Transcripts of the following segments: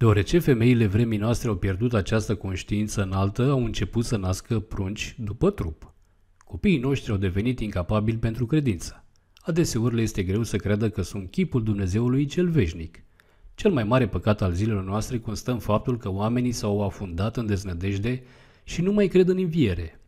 Deoarece femeile vremii noastre au pierdut această conștiință înaltă, au început să nască prunci după trup. Copiii noștri au devenit incapabili pentru credință. Adeseori le este greu să creadă că sunt chipul Dumnezeului cel veșnic. Cel mai mare păcat al zilelor noastre constă în faptul că oamenii s-au afundat în deznădejde și nu mai cred în înviere,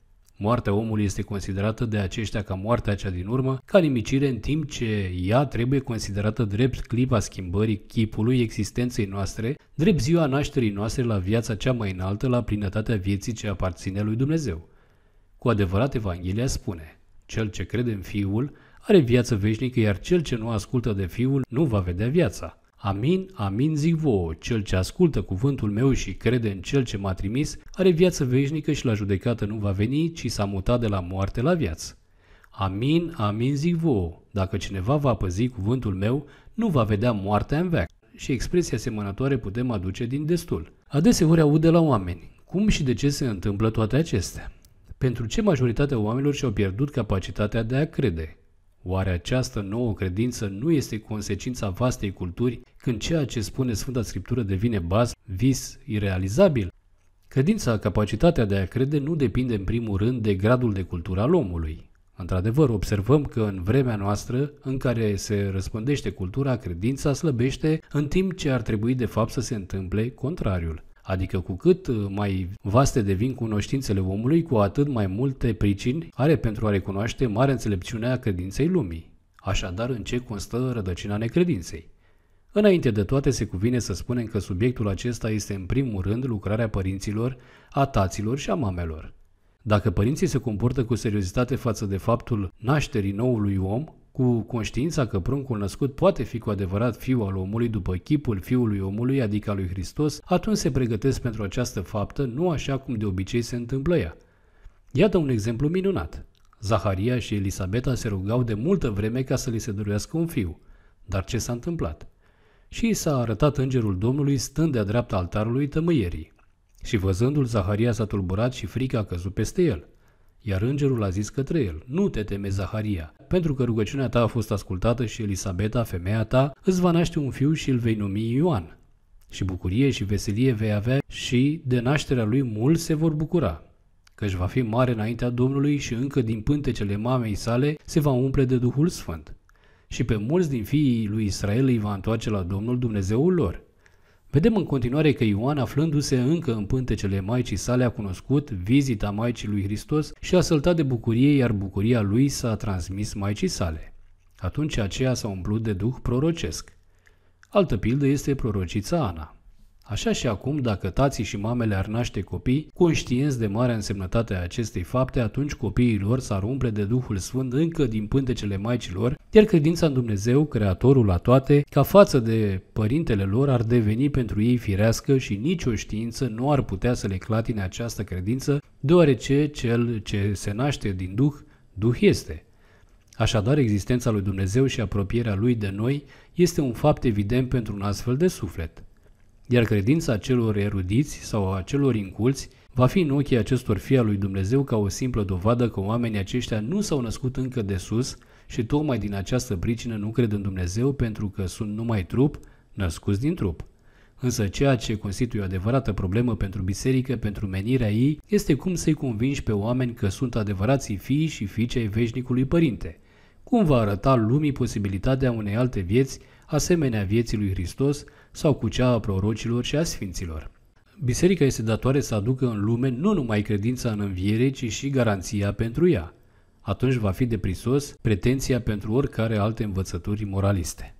Moartea omului este considerată de aceștia ca moartea cea din urmă, ca nimicire în timp ce ea trebuie considerată drept clipa schimbării chipului existenței noastre, drept ziua nașterii noastre la viața cea mai înaltă, la plinătatea vieții ce aparține lui Dumnezeu. Cu adevărat, Evanghelia spune, cel ce crede în Fiul are viață veșnică, iar cel ce nu ascultă de Fiul nu va vedea viața. Amin, amin zic vouă, cel ce ascultă cuvântul meu și crede în cel ce m-a trimis, are viață veșnică și la judecată nu va veni, ci s-a mutat de la moarte la viață. Amin, amin zic vouă, dacă cineva va păzi cuvântul meu, nu va vedea moartea în veac. Și expresia asemănătoare putem aduce din destul. Adeseori aud de la oameni, cum și de ce se întâmplă toate acestea? Pentru ce majoritatea oamenilor și-au pierdut capacitatea de a crede? Oare această nouă credință nu este consecința vastei culturi când ceea ce spune Sfânta Scriptură devine baz, vis, irealizabil. Credința, capacitatea de a crede, nu depinde în primul rând de gradul de cultură al omului. Într-adevăr, observăm că în vremea noastră, în care se răspândește cultura, credința slăbește, în timp ce ar trebui de fapt să se întâmple contrariul. Adică cu cât uh, mai vaste devin cunoștințele omului, cu atât mai multe pricini are pentru a recunoaște mare înțelepciunea credinței lumii. Așadar, în ce constă rădăcina necredinței? Înainte de toate, se cuvine să spunem că subiectul acesta este în primul rând lucrarea părinților, a taților și a mamelor. Dacă părinții se comportă cu seriozitate față de faptul nașterii noului om, cu conștiința că pruncul născut poate fi cu adevărat fiul al omului după chipul fiului omului, adică al lui Hristos, atunci se pregătesc pentru această faptă, nu așa cum de obicei se întâmplă ea. Iată un exemplu minunat. Zaharia și Elisabeta se rugau de multă vreme ca să li se dorească un fiu. Dar ce s-a întâmplat? Și i s-a arătat îngerul Domnului stând de-a dreapta altarului tămâierii. Și văzându-l, Zaharia s-a tulburat și frica a căzut peste el. Iar îngerul a zis către el, nu te teme, Zaharia, pentru că rugăciunea ta a fost ascultată și Elisabeta, femeia ta, îți va naște un fiu și îl vei numi Ioan. Și bucurie și veselie vei avea și de nașterea lui mulți se vor bucura, căci va fi mare înaintea Domnului și încă din pântecele mamei sale se va umple de Duhul Sfânt și pe mulți din fiii lui Israel îi va întoarce la Domnul Dumnezeul lor. Vedem în continuare că Ioan, aflându-se încă în pântecele Maicii sale, a cunoscut vizita Maicii lui Hristos și a săltat de bucurie, iar bucuria lui s-a transmis Maicii sale. Atunci aceea s-a umplut de duh prorocesc. Altă pildă este prorocița Ana. Așa și acum, dacă tații și mamele ar naște copii, conștienți de marea însemnătate a acestei fapte, atunci copiii lor s-ar umple de Duhul Sfânt încă din pântecele Maicilor, iar credința în Dumnezeu, Creatorul la toate, ca față de părintele lor, ar deveni pentru ei firească și nicio știință nu ar putea să le clatine această credință, deoarece cel ce se naște din Duh, Duh este. Așadar, existența lui Dumnezeu și apropierea lui de noi este un fapt evident pentru un astfel de suflet iar credința celor erudiți sau a celor inculți va fi în ochii acestor fii al lui Dumnezeu ca o simplă dovadă că oamenii aceștia nu s-au născut încă de sus și tocmai din această pricină nu cred în Dumnezeu pentru că sunt numai trup, născuți din trup. Însă ceea ce constituie o adevărată problemă pentru biserică, pentru menirea ei, este cum să-i convingi pe oameni că sunt adevărații fii și fiice ai veșnicului părinte. Cum va arăta lumii posibilitatea unei alte vieți asemenea vieții lui Hristos sau cu cea a prorocilor și a sfinților. Biserica este datoare să aducă în lume nu numai credința în înviere, ci și garanția pentru ea. Atunci va fi deprisos pretenția pentru oricare alte învățături moraliste.